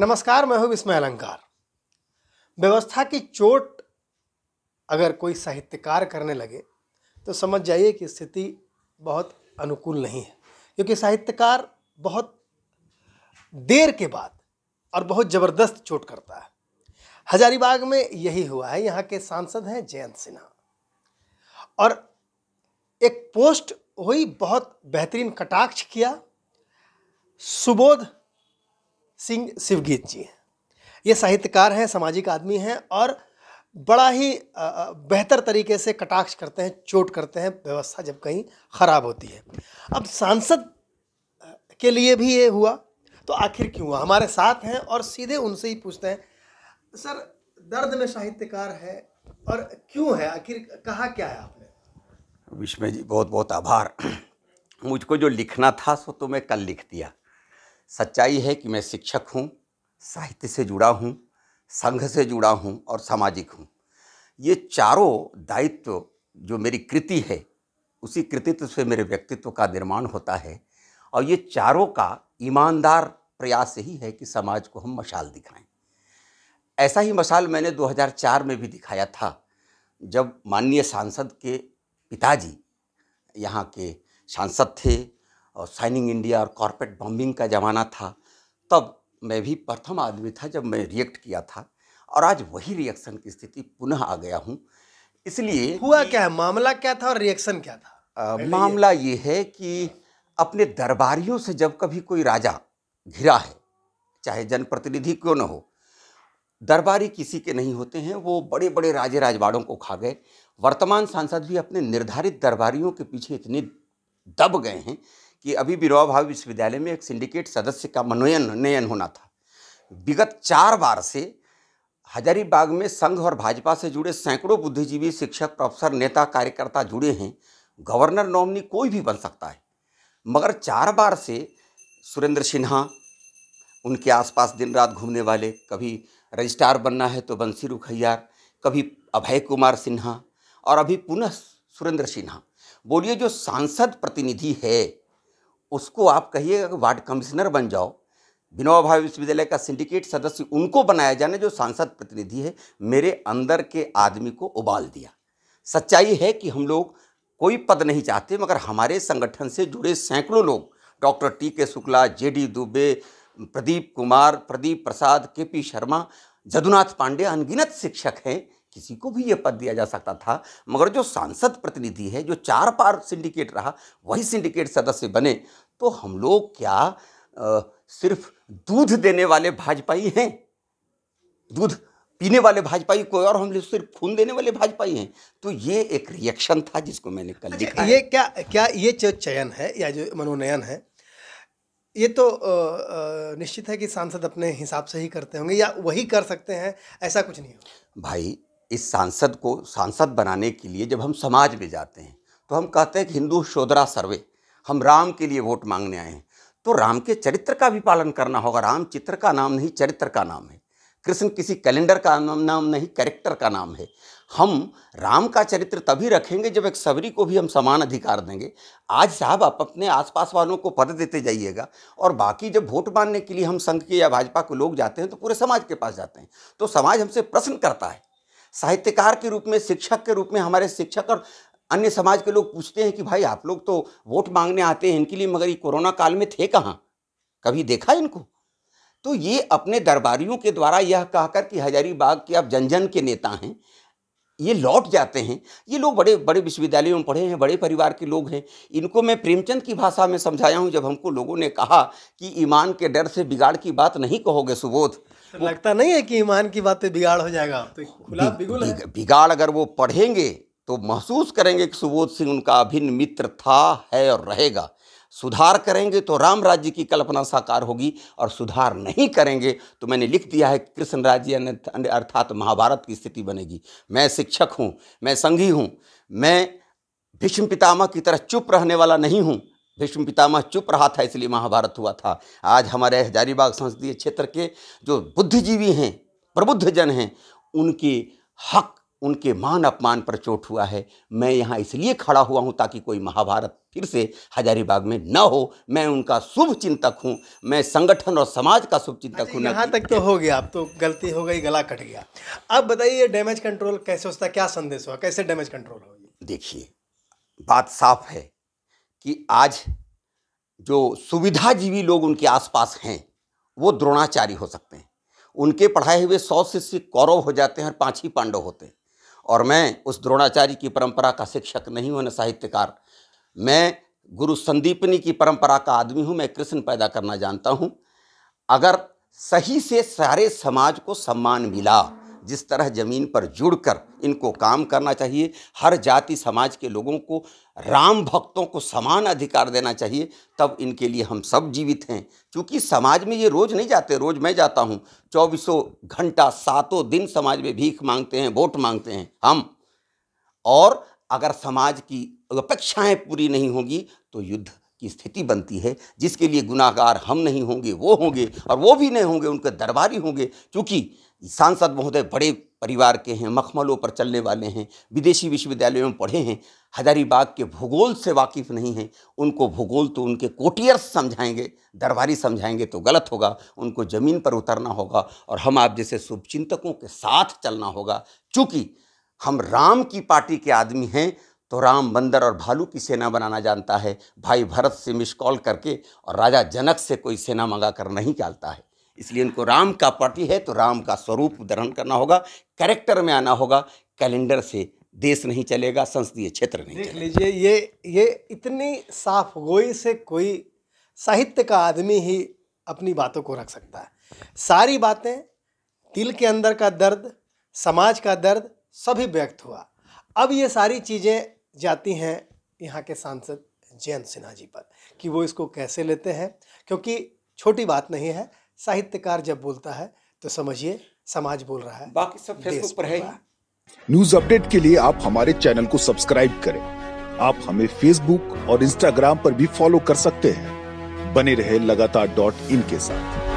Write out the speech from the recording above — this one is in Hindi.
नमस्कार मैं हूं विस्मय अलंकार व्यवस्था की चोट अगर कोई साहित्यकार करने लगे तो समझ जाइए कि स्थिति बहुत अनुकूल नहीं है क्योंकि साहित्यकार बहुत देर के बाद और बहुत ज़बरदस्त चोट करता है हजारीबाग में यही हुआ है यहाँ के सांसद हैं जयंत सिन्हा और एक पोस्ट हुई बहुत बेहतरीन कटाक्ष किया सुबोध सिंह शिवगीत जी हैं ये साहित्यकार हैं सामाजिक आदमी हैं और बड़ा ही बेहतर तरीके से कटाक्ष करते हैं चोट करते हैं व्यवस्था जब कहीं ख़राब होती है अब सांसद के लिए भी ये हुआ तो आखिर क्यों हुआ हमारे साथ हैं और सीधे उनसे ही पूछते हैं सर दर्द में साहित्यकार है और क्यों है आखिर कहा क्या है आपने विश्व जी बहुत बहुत आभार मुझको जो लिखना था सो तो मैं कल लिख दिया सच्चाई है कि मैं शिक्षक हूँ साहित्य से जुड़ा हूँ संघ से जुड़ा हूँ और सामाजिक हूँ ये चारों दायित्व जो मेरी कृति है उसी कृतित्व से मेरे व्यक्तित्व का निर्माण होता है और ये चारों का ईमानदार प्रयास यही है कि समाज को हम मशाल दिखाएं ऐसा ही मशाल मैंने 2004 में भी दिखाया था जब माननीय सांसद के पिताजी यहाँ के सांसद थे और साइनिंग इंडिया और कॉरपोरेट बॉम्बिंग का ज़माना था तब मैं भी प्रथम आदमी था जब मैं रिएक्ट किया था और आज वही रिएक्शन की स्थिति पुनः आ गया हूँ इसलिए हुआ क्या है मामला क्या था और रिएक्शन क्या था आ, मामला ये है कि अपने दरबारियों से जब कभी कोई राजा घिरा है चाहे जनप्रतिनिधि क्यों न हो दरबारी किसी के नहीं होते हैं वो बड़े बड़े राजे राजवाड़ों को खा गए वर्तमान सांसद भी अपने निर्धारित दरबारियों के पीछे इतने दब गए हैं कि अभी बिरोवा भाव विश्वविद्यालय में एक सिंडिकेट सदस्य का मनोयन नयन होना था विगत चार बार से हजारीबाग में संघ और भाजपा से जुड़े सैकड़ों बुद्धिजीवी शिक्षक प्रोफेसर नेता कार्यकर्ता जुड़े हैं गवर्नर नॉमनी कोई भी बन सकता है मगर चार बार से सुरेंद्र सिन्हा उनके आसपास दिन रात घूमने वाले कभी रजिस्ट्रार बनना है तो बंसी रुखैयार कभी अभय कुमार सिन्हा और अभी पुनः सुरेंद्र सिन्हा बोलिए जो सांसद प्रतिनिधि है उसको आप कहिए वार्ड कमिश्नर बन जाओ विनोबा भावे विश्वविद्यालय का सिंडिकेट सदस्य उनको बनाया जाने जो सांसद प्रतिनिधि है मेरे अंदर के आदमी को उबाल दिया सच्चाई है कि हम लोग कोई पद नहीं चाहते मगर हमारे संगठन से जुड़े सैकड़ों लोग doctor T K Shukla J D Dubey Pradeep Kumar Pradeep Prasad K P Sharma Jadunath Pandey अनगिनत शिक्षक हैं किसी को भी ये पद दिया जा सकता था मगर जो सांसद प्रतिनिधि है जो चार पार सिंडिकेट रहा वही सिंडिकेट सदस्य बने तो हम लोग क्या आ, सिर्फ दूध देने वाले भाजपाई हैं दूध पीने वाले भाजपाई कोई और हम लोग सिर्फ खून देने वाले भाजपाई हैं तो ये एक रिएक्शन था जिसको मैंने कल अच्छा, देखा ये क्या क्या ये जो चयन है या जो मनोनयन है ये तो निश्चित है कि सांसद अपने हिसाब से ही करते होंगे या वही कर सकते हैं ऐसा कुछ नहीं भाई इस सांसद को सांसद बनाने के लिए जब हम समाज में जाते हैं तो हम कहते हैं कि हिंदू शोधरा सर्वे हम राम के लिए वोट मांगने आए हैं तो राम के चरित्र का भी पालन करना होगा राम चित्र का नाम नहीं चरित्र का नाम है कृष्ण किसी कैलेंडर का नाम नहीं कैरेक्टर का नाम है हम राम का चरित्र तभी रखेंगे जब एक सबरी को भी हम समान अधिकार देंगे आज साहब आप अपने आसपास वालों को पद देते जाइएगा और बाकी जब वोट मांगने के लिए हम संघ के या भाजपा के लोग जाते हैं तो पूरे समाज के पास जाते हैं तो समाज हमसे प्रश्न करता है साहित्यकार के रूप में शिक्षक के रूप में हमारे शिक्षक और अन्य समाज के लोग पूछते हैं कि भाई आप लोग तो वोट मांगने आते हैं इनके लिए मगर ये कोरोना काल में थे कहाँ कभी देखा इनको तो ये अपने दरबारियों के द्वारा यह कहकर कि हजारीबाग के आप जन जन के नेता हैं ये लौट जाते हैं ये लोग बड़े बड़े विश्वविद्यालयों में पढ़े हैं बड़े परिवार के लोग हैं इनको मैं प्रेमचंद की भाषा में समझाया हूँ जब हमको लोगों ने कहा कि ईमान के डर से बिगाड़ की बात नहीं कहोगे सुबोध तो लगता नहीं है कि ईमान की बातें बिगाड़ हो जाएगा तो खुला बिगुल है बिगाड़ अगर वो पढ़ेंगे तो महसूस करेंगे कि सुबोध सिंह उनका अभिन्न मित्र था है और रहेगा सुधार करेंगे तो राम राज्य की कल्पना साकार होगी और सुधार नहीं करेंगे तो मैंने लिख दिया है कृष्ण राज्य अर्थात महाभारत की स्थिति बनेगी मैं शिक्षक हूँ मैं संघी हूँ मैं भीष्म पितामह की तरह चुप रहने वाला नहीं हूँ भीष्म पितामह चुप रहा था इसलिए महाभारत हुआ था आज हमारे हजारीबाग संसदीय क्षेत्र के जो बुद्धिजीवी हैं प्रबुद्ध जन हैं उनके हक उनके मान अपमान पर चोट हुआ है मैं यहाँ इसलिए खड़ा हुआ हूँ ताकि कोई महाभारत फिर से हजारीबाग में न हो मैं उनका शुभ चिंतक हूँ मैं संगठन और समाज का शुभ चिंतक अच्छा, हूँ यहाँ तक तो हो गया अब तो गलती हो गई गला कट गया अब बताइए डैमेज कंट्रोल कैसे होता है क्या संदेश हुआ कैसे डैमेज कंट्रोल हो देखिए बात साफ है कि आज जो सुविधाजीवी लोग उनके आसपास हैं वो द्रोणाचारी हो सकते हैं उनके पढ़ाए हुए सौ शिष्य कौरव हो जाते हैं और पाँच ही पांडव होते हैं और मैं उस द्रोणाचार्य की परंपरा का शिक्षक नहीं हूँ न साहित्यकार मैं गुरु संदीपनी की परंपरा का आदमी हूँ मैं कृष्ण पैदा करना जानता हूँ अगर सही से सारे समाज को सम्मान मिला जिस तरह ज़मीन पर जुड़कर इनको काम करना चाहिए हर जाति समाज के लोगों को राम भक्तों को समान अधिकार देना चाहिए तब इनके लिए हम सब जीवित हैं क्योंकि समाज में ये रोज़ नहीं जाते रोज़ मैं जाता हूँ चौबीसों घंटा सातों दिन समाज में भीख मांगते हैं वोट मांगते हैं हम और अगर समाज की अपेक्षाएँ पूरी नहीं होंगी तो युद्ध की स्थिति बनती है जिसके लिए गुनाहगार हम नहीं होंगे वो होंगे और वो भी नहीं होंगे उनके दरबारी होंगे क्योंकि सांसद महोदय बड़े परिवार के हैं मखमलों पर चलने वाले हैं विदेशी विश्वविद्यालयों में पढ़े हैं हजारीबाग के भूगोल से वाकिफ नहीं हैं उनको भूगोल तो उनके कोटियर्स समझाएंगे दरबारी समझाएंगे तो गलत होगा उनको ज़मीन पर उतरना होगा और हम आप जैसे शुभचिंतकों के साथ चलना होगा चूँकि हम राम की पार्टी के आदमी हैं तो राम बंदर और भालू की सेना बनाना जानता है भाई भरत से मिस कॉल करके और राजा जनक से कोई सेना मंगा कर नहीं चालता है इसलिए इनको राम का पार्टी है तो राम का स्वरूप धारण करना होगा कैरेक्टर में आना होगा कैलेंडर से देश नहीं चलेगा संसदीय क्षेत्र नहीं देख लीजिए ये ये इतनी साफ गोई से कोई साहित्य का आदमी ही अपनी बातों को रख सकता है सारी बातें दिल के अंदर का दर्द समाज का दर्द सभी व्यक्त हुआ अब ये सारी चीज़ें जाती हैं यहाँ के सांसद जयंत सिन्हा जी पर कि वो इसको कैसे लेते हैं क्योंकि छोटी बात नहीं है साहित्यकार जब बोलता है तो समझिए समाज बोल रहा है बाकी सब फेसबुक पर है न्यूज अपडेट के लिए आप हमारे चैनल को सब्सक्राइब करें आप हमें फेसबुक और इंस्टाग्राम पर भी फॉलो कर सकते हैं बने रहे लगातार डॉट इन के साथ